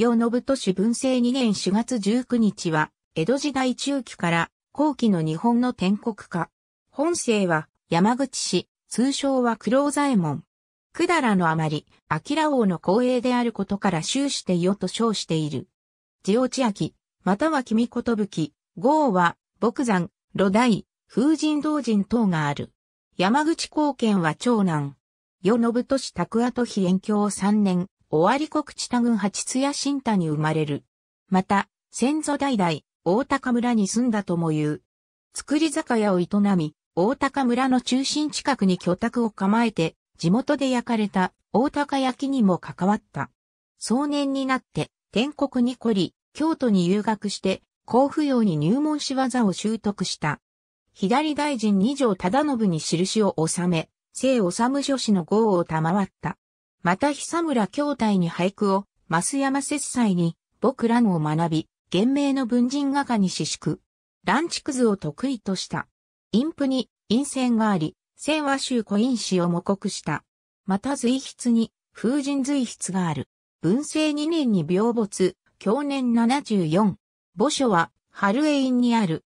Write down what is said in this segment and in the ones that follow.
陽信都市文政2年4月19日は、江戸時代中期から後期の日本の天国家。本姓は山口市、通称は黒左衛門。百済のあまり、明王の光栄であることから終して世と称している。地落ち明、または君ことぶき、豪は、牧山、露台、風神道人等がある。山口貢献は長男。世信都市拓跡比遠教3年、尾張国地多郡八津屋新田に生まれる。また、先祖代々、大高村に住んだとも言う。作り酒屋を営み、大高村の中心近くに居宅を構えて、地元で焼かれた大高焼きにも関わった。壮年になって、天国にこり、京都に留学して、甲府用に入門し技を習得した。左大臣二条忠信に印を収め、聖治女子の号を賜った。また久村兄弟に俳句を、増山節祭に、僕らを学び、厳明の文人画家に私縮。チクズを得意とした。陰譜に陰線があり、線は州古陰詩を模刻した。また随筆に風神随筆がある。文政2年に病没、去年74。墓所は春江院にある。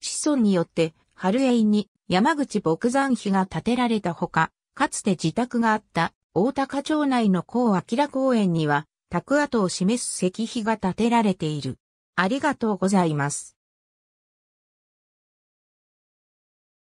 子孫によって春江院に山口牧山碑が建てられたほか、かつて自宅があった大高町内の高明公園には、宅跡を示す石碑が建てられている。ありがとうございます。